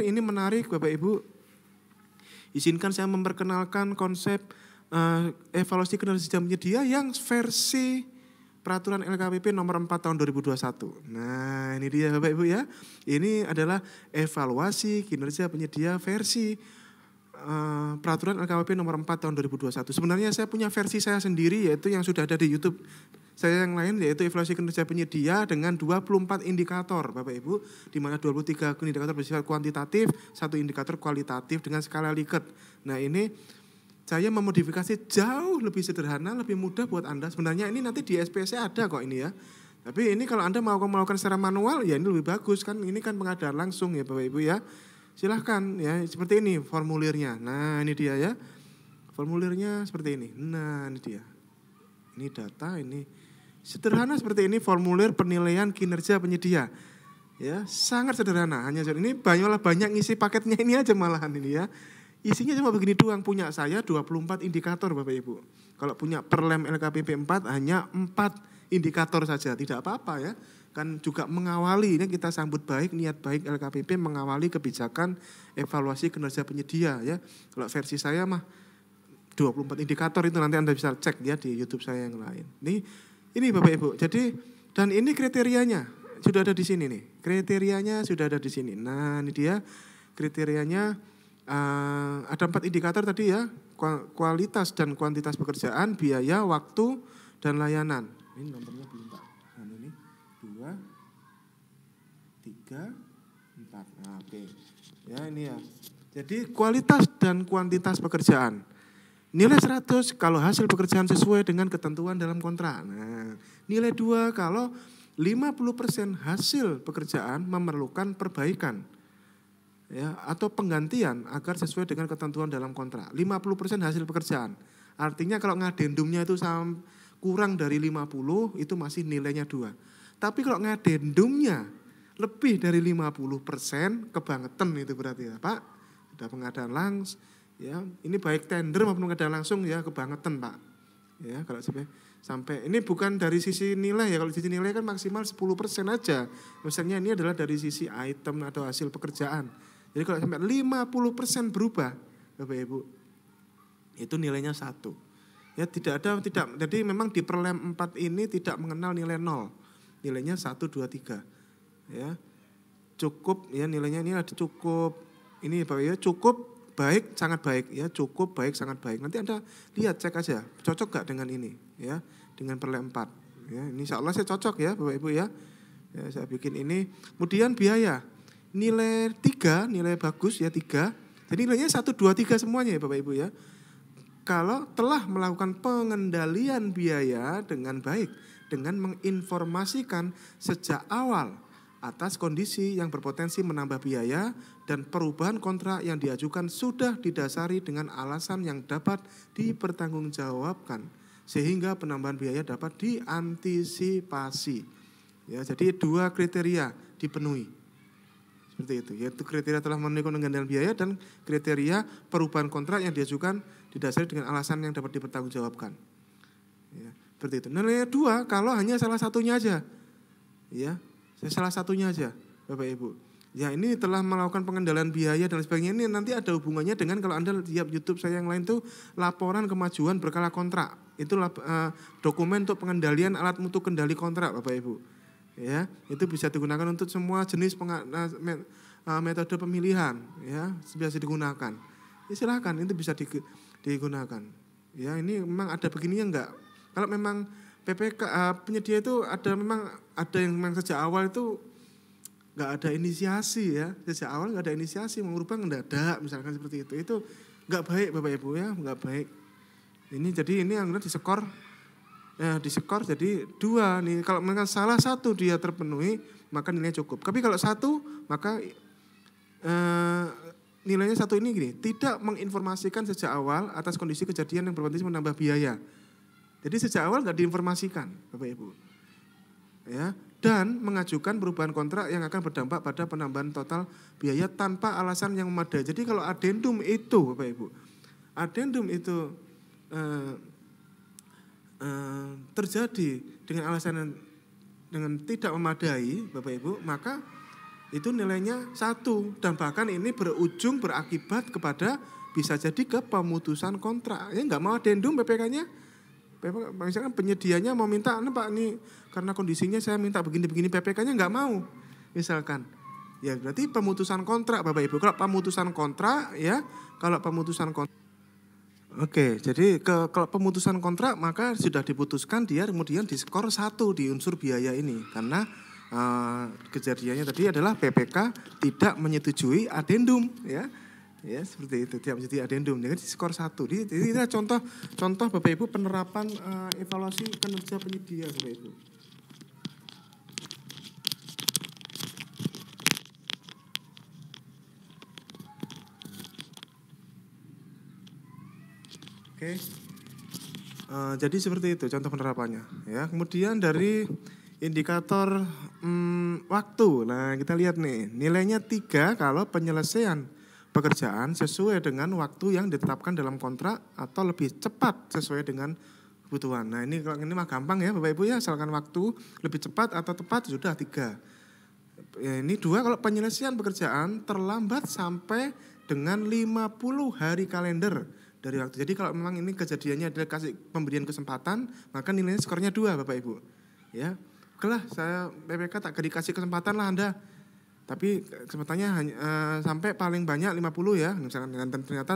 Ini menarik Bapak Ibu. Izinkan saya memperkenalkan konsep uh, evaluasi kinerja jam penyedia yang versi peraturan LKPP nomor 4 tahun 2021. Nah ini dia Bapak Ibu ya. Ini adalah evaluasi kinerja penyedia versi uh, peraturan LKPP nomor 4 tahun 2021. Sebenarnya saya punya versi saya sendiri yaitu yang sudah ada di YouTube saya yang lain yaitu evaluasi kinerja penyedia dengan 24 indikator Bapak Ibu, di mana 23 indikator bersifat kuantitatif, satu indikator kualitatif dengan skala Likert. Nah ini saya memodifikasi jauh lebih sederhana, lebih mudah buat Anda. Sebenarnya ini nanti di SPC ada kok ini ya. Tapi ini kalau Anda mau melakukan secara manual ya ini lebih bagus kan. Ini kan pengadaan langsung ya Bapak Ibu ya. Silahkan ya seperti ini formulirnya. Nah ini dia ya. Formulirnya seperti ini. Nah ini dia. Ini data, ini Sederhana seperti ini formulir penilaian kinerja penyedia. Ya, sangat sederhana. Hanya ini banyaklah banyak ngisi paketnya ini aja malahan ini ya. Isinya cuma begini doang punya saya 24 indikator Bapak Ibu. Kalau punya Perlem LKPP 4 hanya 4 indikator saja, tidak apa-apa ya. Kan juga mengawali ini kita sambut baik niat baik LKPP mengawali kebijakan evaluasi kinerja penyedia ya. Kalau versi saya mah 24 indikator itu nanti Anda bisa cek ya di YouTube saya yang lain. Ini ini Bapak Ibu, jadi dan ini kriterianya sudah ada di sini nih. Kriterianya sudah ada di sini. Nah ini dia kriterianya uh, ada empat indikator tadi ya kualitas dan kuantitas pekerjaan, biaya, waktu dan layanan. Ini nomornya belum pak. Nah, ini dua, tiga, empat. Nah, oke. Ya ini ya. Jadi kualitas dan kuantitas pekerjaan. Nilai 100 kalau hasil pekerjaan sesuai dengan ketentuan dalam kontrak. Nah, nilai 2 kalau 50% hasil pekerjaan memerlukan perbaikan ya atau penggantian agar sesuai dengan ketentuan dalam kontrak. 50% hasil pekerjaan. Artinya kalau ngadendumnya itu kurang dari 50 itu masih nilainya 2. Tapi kalau ngadendumnya lebih dari 50% kebangetan itu berarti ya Pak. Ada pengadaan langsung Ya, ini baik tender maupun kadang langsung ya kebangetan Pak. Ya, kalau sampai sampai ini bukan dari sisi nilai ya kalau sisi nilai kan maksimal 10% aja. Misalnya ini adalah dari sisi item atau hasil pekerjaan. Jadi kalau sampai 50% berubah Bapak Ibu itu nilainya satu. Ya tidak ada tidak jadi memang di perlem 4 ini tidak mengenal nilai nol. Nilainya satu dua tiga. Ya. Cukup ya nilainya ini ada cukup ini Bapak Ibu ya, cukup baik sangat baik ya cukup baik sangat baik nanti anda lihat cek aja cocok gak dengan ini ya dengan perle ya ini insya Allah saya cocok ya bapak ibu ya, ya saya bikin ini kemudian biaya nilai tiga nilai bagus ya tiga jadi nilainya satu dua tiga semuanya ya bapak ibu ya kalau telah melakukan pengendalian biaya dengan baik dengan menginformasikan sejak awal atas kondisi yang berpotensi menambah biaya dan perubahan kontrak yang diajukan sudah didasari dengan alasan yang dapat dipertanggungjawabkan sehingga penambahan biaya dapat diantisipasi. Ya, jadi dua kriteria dipenuhi. Seperti itu, yaitu kriteria telah memenuhi pengendalian biaya dan kriteria perubahan kontrak yang diajukan didasari dengan alasan yang dapat dipertanggungjawabkan. Ya, seperti itu. Nah, dua kalau hanya salah satunya aja, ya Salah satunya aja, Bapak Ibu. Ya ini telah melakukan pengendalian biaya dan sebagainya ini nanti ada hubungannya dengan kalau Anda lihat YouTube saya yang lain tuh laporan kemajuan berkala kontrak. Itu uh, dokumen untuk pengendalian alat mutu kendali kontrak Bapak Ibu. Ya, itu bisa digunakan untuk semua jenis peng, eh, eh, metode pemilihan ya, biasa digunakan. Ya, silahkan itu bisa digunakan. Ya, ini memang ada ya enggak? Kalau memang PPK penyedia itu ada memang ada yang memang sejak awal itu nggak ada inisiasi ya sejak awal nggak ada inisiasi mengubah mendadak misalkan seperti itu itu nggak baik bapak ibu ya nggak baik ini jadi ini yang skor ya skor jadi dua nih kalau mereka salah satu dia terpenuhi maka nilainya cukup tapi kalau satu maka eh, nilainya satu ini gini tidak menginformasikan sejak awal atas kondisi kejadian yang berpotensi menambah biaya jadi sejak awal nggak diinformasikan bapak ibu ya dan mengajukan perubahan kontrak yang akan berdampak pada penambahan total biaya tanpa alasan yang memadai. Jadi kalau adendum itu Bapak Ibu, adendum itu eh, eh, terjadi dengan alasan yang, dengan tidak memadai Bapak Ibu, maka itu nilainya satu dan bahkan ini berujung berakibat kepada bisa jadi ke pemutusan kontrak. Ya nggak mau adendum PPK-nya, misalkan penyedianya mau minta, nah Pak ini karena kondisinya saya minta begini-begini PPK-nya nggak mau, misalkan. Ya berarti pemutusan kontrak Bapak Ibu. Kalau pemutusan kontrak ya, kalau pemutusan kontrak Oke, jadi ke, kalau pemutusan kontrak maka sudah diputuskan dia kemudian diskor satu di unsur biaya ini karena uh, kejadiannya tadi adalah PPK tidak menyetujui adendum ya Ya seperti itu tiap jadi adendum. Jadi skor satu. ini adalah contoh contoh Bapak Ibu penerapan uh, evaluasi kinerja penyedia Bapak Ibu. Oke. Okay. Uh, eh, jadi seperti itu contoh penerapannya. Ya kemudian dari indikator hmm, waktu. Nah, kita lihat nih, nilainya tiga kalau penyelesaian pekerjaan sesuai dengan waktu yang ditetapkan dalam kontrak atau lebih cepat sesuai dengan kebutuhan. Nah ini kalau ini mah gampang ya Bapak Ibu ya, asalkan waktu lebih cepat atau tepat sudah tiga. Ya, ini dua kalau penyelesaian pekerjaan terlambat sampai dengan 50 hari kalender dari waktu. Jadi kalau memang ini kejadiannya adalah kasih pemberian kesempatan, maka nilainya skornya dua Bapak Ibu. Ya, oke lah saya PPK tak dikasih kesempatan lah Anda tapi eh, kesempatannya hanya uh, sampai paling banyak 50 ya misalkan dan ternyata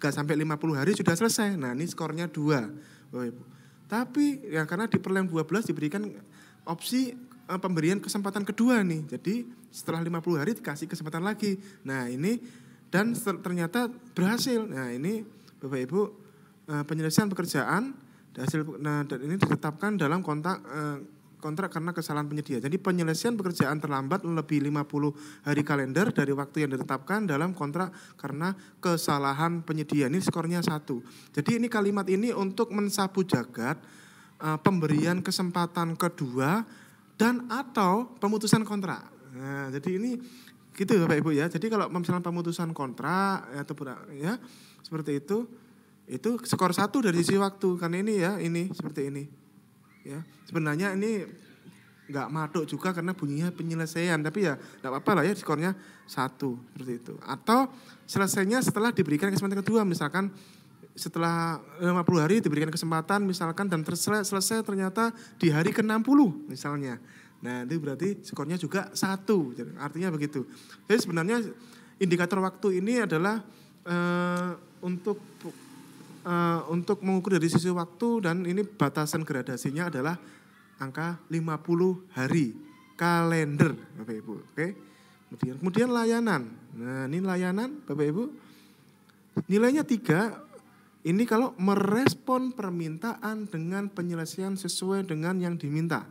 gak sampai 50 hari sudah selesai nah ini skornya dua oh, ibu. Iya, tapi ya karena di perlem 12 diberikan opsi uh, pemberian kesempatan kedua nih jadi setelah 50 hari dikasih kesempatan lagi nah ini dan ternyata berhasil nah ini bapak ibu uh, penyelesaian pekerjaan hasil nah dan ini ditetapkan dalam kontak uh, kontrak karena kesalahan penyedia. Jadi penyelesaian pekerjaan terlambat lebih 50 hari kalender dari waktu yang ditetapkan dalam kontrak karena kesalahan penyedia. Ini skornya satu. Jadi ini kalimat ini untuk mensapu jagat uh, pemberian kesempatan kedua dan atau pemutusan kontrak. Nah, jadi ini gitu Bapak Ibu ya. Jadi kalau misalnya pemutusan kontrak ya, atau ya seperti itu itu skor satu dari sisi waktu kan ini ya ini seperti ini Ya, sebenarnya ini nggak matuk juga karena bunyinya penyelesaian tapi ya nggak apa-apa lah ya skornya satu seperti itu atau selesainya setelah diberikan kesempatan kedua misalkan setelah 50 hari diberikan kesempatan misalkan dan terselesai, selesai ternyata di hari ke-60 misalnya nah itu berarti skornya juga satu artinya begitu jadi sebenarnya indikator waktu ini adalah e, untuk Eh, untuk mengukur dari sisi waktu dan ini batasan gradasinya adalah angka 50 hari kalender Bapak Ibu. Oke. Okay? Kemudian, kemudian layanan. Nah, ini layanan Bapak Ibu. Nilainya tiga. Ini kalau merespon permintaan dengan penyelesaian sesuai dengan yang diminta.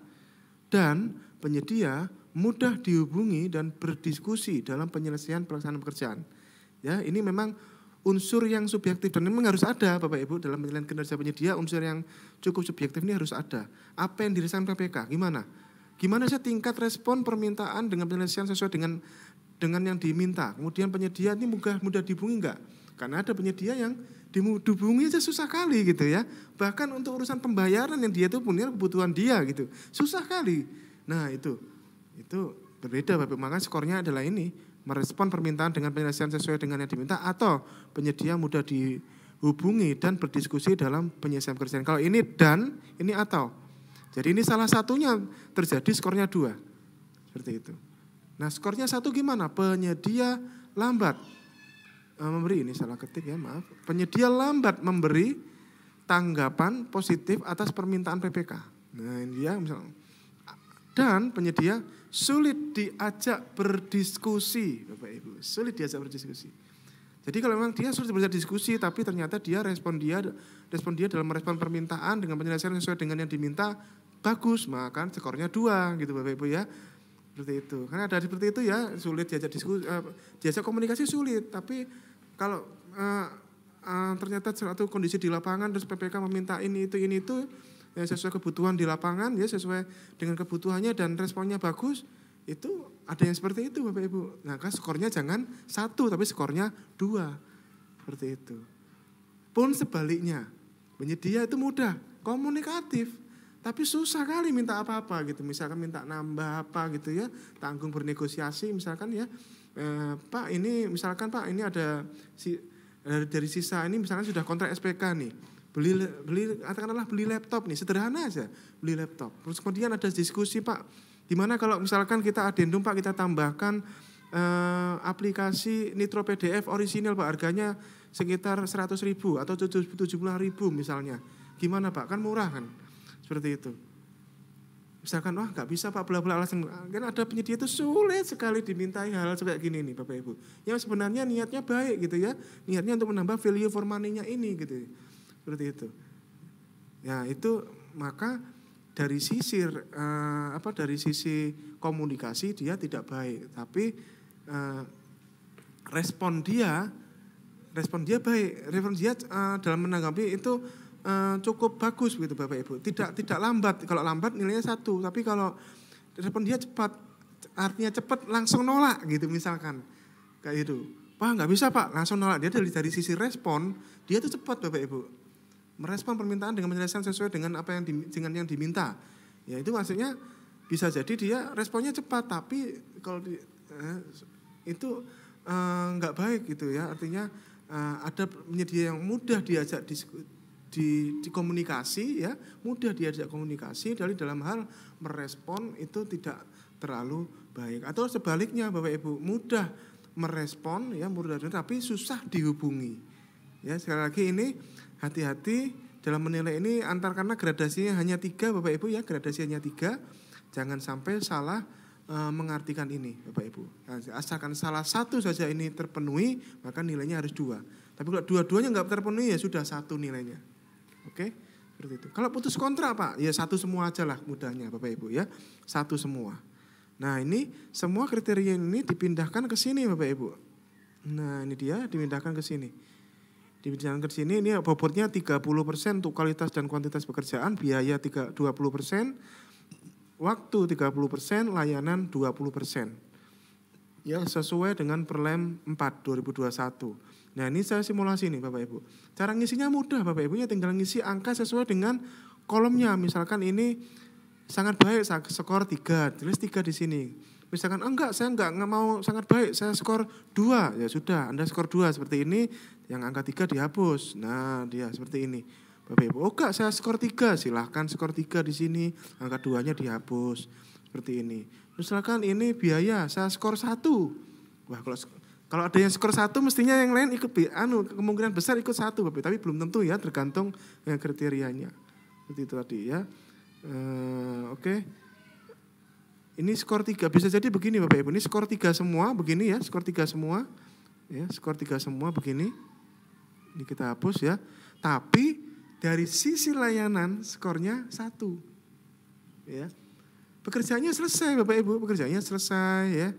Dan penyedia mudah dihubungi dan berdiskusi dalam penyelesaian pelaksanaan pekerjaan. Ya, ini memang unsur yang subjektif dan memang harus ada Bapak Ibu dalam penilaian kinerja penyedia unsur yang cukup subjektif ini harus ada. Apa yang dirasakan PPK? Gimana? Gimana sih tingkat respon permintaan dengan penyelesaian sesuai dengan dengan yang diminta? Kemudian penyedia ini mudah mudah dihubungi enggak? Karena ada penyedia yang dihubungi aja susah kali gitu ya. Bahkan untuk urusan pembayaran yang dia itu punya kebutuhan dia gitu. Susah kali. Nah, itu. Itu berbeda Bapak. Maka skornya adalah ini merespon permintaan dengan penyelesaian sesuai dengan yang diminta atau penyedia mudah dihubungi dan berdiskusi dalam penyelesaian pekerjaan. Kalau ini dan, ini atau. Jadi ini salah satunya terjadi skornya dua. Seperti itu. Nah skornya satu gimana? Penyedia lambat eh, memberi, ini salah ketik ya maaf. Penyedia lambat memberi tanggapan positif atas permintaan PPK. Nah ini dia misalnya. Dan penyedia sulit diajak berdiskusi, Bapak Ibu. Sulit diajak berdiskusi. Jadi kalau memang dia sulit diajak diskusi, tapi ternyata dia respon dia respon dia dalam merespon permintaan dengan penyelesaian sesuai dengan yang diminta bagus, maka skornya dua gitu Bapak Ibu ya. Seperti itu. Karena ada seperti itu ya, sulit diajak diskusi, eh, diajak komunikasi sulit, tapi kalau eh, eh, ternyata suatu kondisi di lapangan terus PPK meminta ini itu ini itu ya, sesuai kebutuhan di lapangan ya sesuai dengan kebutuhannya dan responnya bagus itu ada yang seperti itu Bapak Ibu. Nah kan skornya jangan satu tapi skornya dua seperti itu. Pun sebaliknya menyedia itu mudah komunikatif tapi susah kali minta apa-apa gitu misalkan minta nambah apa gitu ya tanggung bernegosiasi misalkan ya eh, Pak ini misalkan Pak ini ada si, eh, dari sisa ini misalkan sudah kontrak SPK nih beli beli katakanlah beli laptop nih sederhana aja beli laptop terus kemudian ada diskusi pak dimana kalau misalkan kita adendum pak kita tambahkan eh, aplikasi Nitro PDF orisinil pak harganya sekitar 100 ribu atau 70 ribu misalnya gimana pak kan murah kan seperti itu misalkan wah nggak bisa pak bela bla alasan kan ada penyedia itu sulit sekali dimintai hal, -hal seperti gini nih bapak ibu yang sebenarnya niatnya baik gitu ya niatnya untuk menambah value for money-nya ini gitu seperti itu. Ya, itu maka dari sisi uh, eh, apa dari sisi komunikasi dia tidak baik, tapi uh, respon dia respon dia baik, respon dia uh, dalam menanggapi itu Uh, cukup bagus begitu Bapak Ibu. Tidak tidak lambat. Kalau lambat nilainya satu, tapi kalau respon dia cepat, artinya cepat langsung nolak gitu misalkan. Kayak itu. Pak nggak bisa Pak, langsung nolak. Dia dari dari sisi respon dia tuh cepat Bapak Ibu merespon permintaan dengan menyelesaikan sesuai dengan apa yang dengan yang diminta. Ya itu maksudnya bisa jadi dia responnya cepat, tapi kalau di, eh, itu eh, baik gitu ya. Artinya eh, ada penyedia yang mudah diajak di, di, di komunikasi ya, mudah diajak komunikasi dari dalam hal merespon itu tidak terlalu baik atau sebaliknya Bapak Ibu mudah merespon ya mudah tapi susah dihubungi. Ya sekali lagi ini hati-hati dalam menilai ini antar karena gradasinya hanya tiga Bapak Ibu ya gradasinya hanya tiga jangan sampai salah e, mengartikan ini Bapak Ibu asalkan salah satu saja ini terpenuhi maka nilainya harus dua tapi kalau dua-duanya nggak terpenuhi ya sudah satu nilainya oke seperti itu kalau putus kontrak Pak ya satu semua aja lah mudahnya Bapak Ibu ya satu semua nah ini semua kriteria ini dipindahkan ke sini Bapak Ibu nah ini dia dipindahkan ke sini di ke sini ini bobotnya 30% untuk kualitas dan kuantitas pekerjaan, biaya puluh persen waktu 30%, layanan 20%. Ya, sesuai dengan Perlem 4 2021. Nah, ini saya simulasi nih Bapak Ibu. Cara ngisinya mudah Bapak Ibu ya tinggal ngisi angka sesuai dengan kolomnya. Misalkan ini sangat baik skor 3, tulis 3 di sini. Misalkan oh, enggak, saya enggak, enggak mau sangat baik, saya skor dua, ya sudah, Anda skor dua seperti ini, yang angka tiga dihapus. Nah, dia seperti ini. Bapak Ibu, oh enggak, saya skor tiga, silahkan skor tiga di sini, angka duanya dihapus. Seperti ini. Misalkan ini biaya, saya skor satu. Wah, kalau kalau ada yang skor satu, mestinya yang lain ikut anu kemungkinan besar ikut satu, Bapak. Tapi belum tentu ya, tergantung eh, kriterianya. Seperti itu tadi ya. Uh, Oke. Okay. Ini skor tiga bisa jadi begini Bapak Ibu, ini skor tiga semua, begini ya, skor tiga semua. Ya, skor tiga semua begini. Ini kita hapus ya. Tapi dari sisi layanan skornya satu. Ya. Pekerjaannya selesai Bapak Ibu, pekerjaannya selesai ya.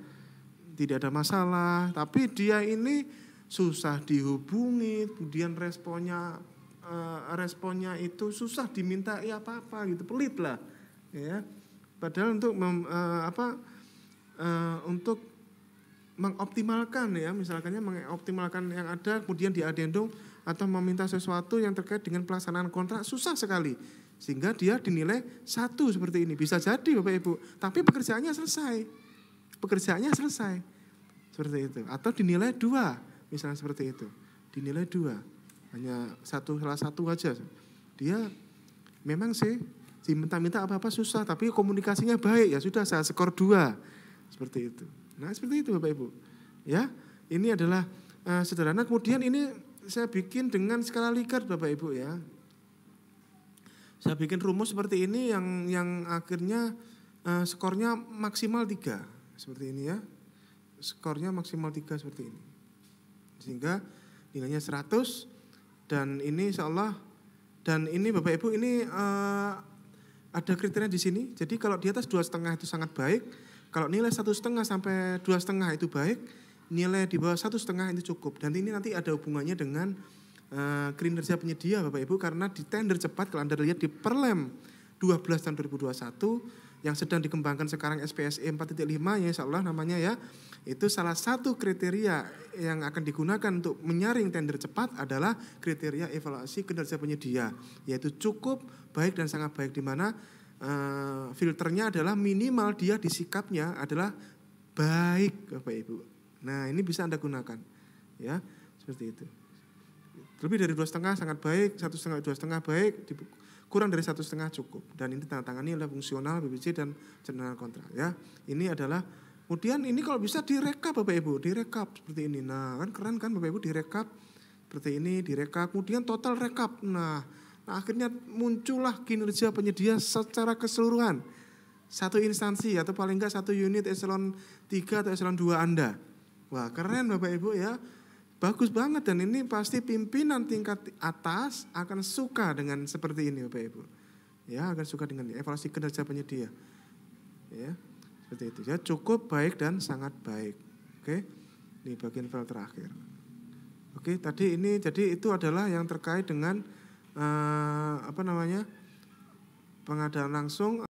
Tidak ada masalah, tapi dia ini susah dihubungi, kemudian responnya eh, responnya itu susah diminta ya apa-apa gitu, pelit lah. Ya Padahal untuk mem, uh, apa uh, untuk mengoptimalkan ya, misalkannya mengoptimalkan yang ada kemudian diadendum atau meminta sesuatu yang terkait dengan pelaksanaan kontrak susah sekali sehingga dia dinilai satu seperti ini bisa jadi bapak ibu tapi pekerjaannya selesai pekerjaannya selesai seperti itu atau dinilai dua misalnya seperti itu dinilai dua hanya satu salah satu aja dia memang sih Si minta-minta apa-apa susah, tapi komunikasinya baik, ya sudah saya skor dua. Seperti itu. Nah seperti itu Bapak Ibu. Ya, ini adalah uh, sederhana. Kemudian ini saya bikin dengan skala Likert Bapak Ibu ya. Saya bikin rumus seperti ini yang yang akhirnya uh, skornya maksimal tiga seperti ini ya. Skornya maksimal tiga seperti ini. Sehingga nilainya 100 dan ini insya Allah dan ini Bapak Ibu ini eh, ada kriteria di sini. Jadi kalau di atas dua setengah itu sangat baik. Kalau nilai satu setengah sampai dua setengah itu baik. Nilai di bawah satu setengah itu cukup. Dan ini nanti ada hubungannya dengan uh, kinerja penyedia Bapak Ibu karena di tender cepat kalau Anda lihat di Perlem 12 tahun 2021 yang sedang dikembangkan sekarang SPSE 4.5 ya insya Allah namanya ya itu salah satu kriteria yang akan digunakan untuk menyaring tender cepat adalah kriteria evaluasi kinerja penyedia yaitu cukup baik dan sangat baik di mana uh, filternya adalah minimal dia disikapnya adalah baik Bapak Ibu. Nah ini bisa Anda gunakan ya seperti itu. Lebih dari dua setengah sangat baik, satu setengah dua setengah baik kurang dari satu setengah cukup dan ini tantangannya adalah fungsional BPJ dan general kontrak ya ini adalah kemudian ini kalau bisa direkap bapak ibu direkap seperti ini nah kan keren kan bapak ibu direkap seperti ini direkap kemudian total rekap nah, nah akhirnya muncullah kinerja penyedia secara keseluruhan satu instansi atau paling enggak satu unit eselon 3 atau eselon 2 Anda. Wah, keren Bapak Ibu ya. Bagus banget dan ini pasti pimpinan tingkat atas akan suka dengan seperti ini Bapak Ibu. Ya, akan suka dengan evaluasi kinerja penyedia. Ya, seperti itu. Ya, cukup baik dan sangat baik. Oke. Ini bagian file terakhir. Oke, tadi ini jadi itu adalah yang terkait dengan eh, apa namanya? pengadaan langsung